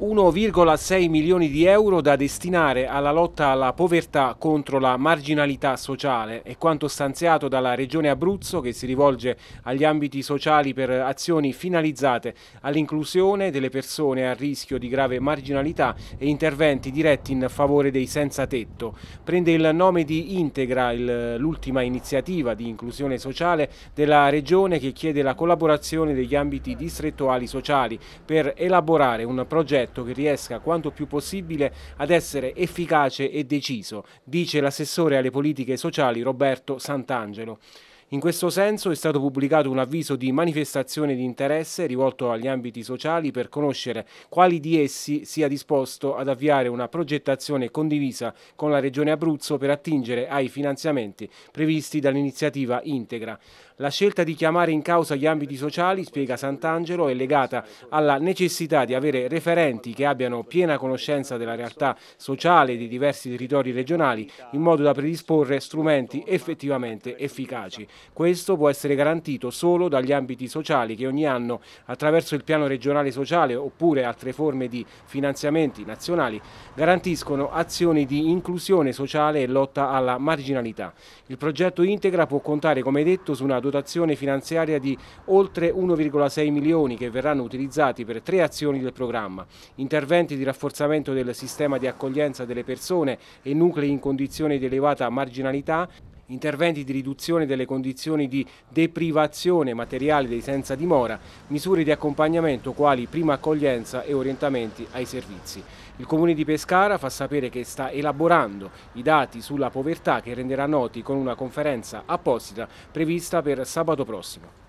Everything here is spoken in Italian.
1,6 milioni di euro da destinare alla lotta alla povertà contro la marginalità sociale è quanto stanziato dalla Regione Abruzzo che si rivolge agli ambiti sociali per azioni finalizzate all'inclusione delle persone a rischio di grave marginalità e interventi diretti in favore dei senza tetto. Prende il nome di Integra, l'ultima iniziativa di inclusione sociale della Regione che chiede la collaborazione degli ambiti distrettuali sociali per elaborare un progetto progetto che riesca quanto più possibile ad essere efficace e deciso, dice l'assessore alle politiche sociali Roberto Sant'Angelo. In questo senso è stato pubblicato un avviso di manifestazione di interesse rivolto agli ambiti sociali per conoscere quali di essi sia disposto ad avviare una progettazione condivisa con la Regione Abruzzo per attingere ai finanziamenti previsti dall'iniziativa Integra. La scelta di chiamare in causa gli ambiti sociali, spiega Sant'Angelo, è legata alla necessità di avere referenti che abbiano piena conoscenza della realtà sociale dei diversi territori regionali in modo da predisporre strumenti effettivamente efficaci. Questo può essere garantito solo dagli ambiti sociali che ogni anno attraverso il piano regionale sociale oppure altre forme di finanziamenti nazionali garantiscono azioni di inclusione sociale e lotta alla marginalità. Il progetto Integra può contare come detto su una dotazione finanziaria di oltre 1,6 milioni che verranno utilizzati per tre azioni del programma, interventi di rafforzamento del sistema di accoglienza delle persone e nuclei in condizioni di elevata marginalità, interventi di riduzione delle condizioni di deprivazione materiale dei senza dimora, misure di accompagnamento quali prima accoglienza e orientamenti ai servizi. Il Comune di Pescara fa sapere che sta elaborando i dati sulla povertà che renderà noti con una conferenza apposita prevista per sabato prossimo.